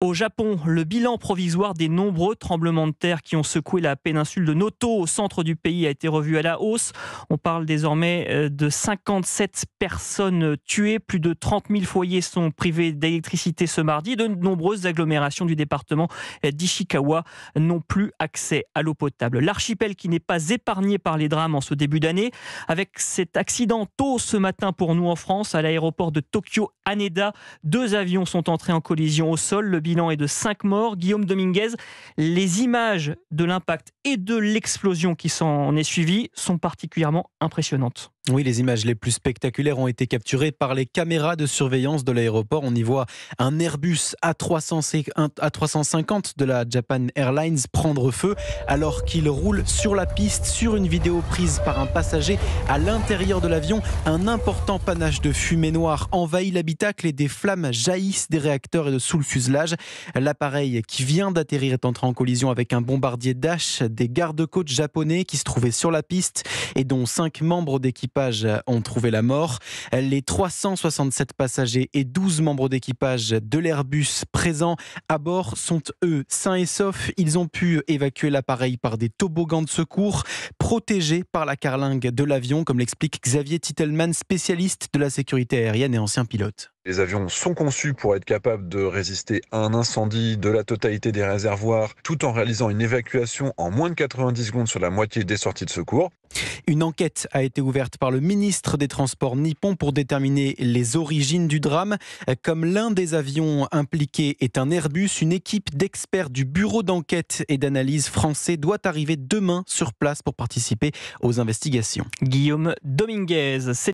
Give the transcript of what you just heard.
Au Japon, le bilan provisoire des nombreux tremblements de terre qui ont secoué la péninsule de Noto au centre du pays a été revu à la hausse. On parle désormais euh, de 57 personnes tuées, plus de 30 000 foyers sont privés d'électricité ce mardi. De nombreuses agglomérations du département euh, d'Ishikawa n'ont plus accès à l'eau potable. L'archipel qui n'est pas épargné par les drames en ce début d'année, avec cet accident tôt ce matin pour nous en France à l'aéroport de Tokyo Haneda, deux avions sont entrés en collision au sol bilan est de cinq morts. Guillaume Dominguez, les images de l'impact et de l'explosion qui s'en est suivie sont particulièrement impressionnantes. Oui, les images les plus spectaculaires ont été capturées par les caméras de surveillance de l'aéroport. On y voit un Airbus A350 de la Japan Airlines prendre feu alors qu'il roule sur la piste sur une vidéo prise par un passager à l'intérieur de l'avion. Un important panache de fumée noire envahit l'habitacle et des flammes jaillissent des réacteurs et de sous le fuselage. L'appareil qui vient d'atterrir est entré en collision avec un bombardier Dash des gardes-côtes japonais qui se trouvaient sur la piste et dont cinq membres d'équipage ont trouvé la mort. Les 367 passagers et 12 membres d'équipage de l'Airbus présents à bord sont eux sains et saufs. Ils ont pu évacuer l'appareil par des toboggans de secours protégés par la carlingue de l'avion, comme l'explique Xavier Tittelmann, spécialiste de la sécurité aérienne et ancien pilote. Les avions sont conçus pour être capables de résister à un incendie de la totalité des réservoirs tout en réalisant une évacuation en moins de 90 secondes sur la moitié des sorties de secours. Une enquête a été ouverte par le ministre des Transports nippon pour déterminer les origines du drame. Comme l'un des avions impliqués est un Airbus, une équipe d'experts du bureau d'enquête et d'analyse français doit arriver demain sur place pour participer aux investigations. Guillaume Dominguez,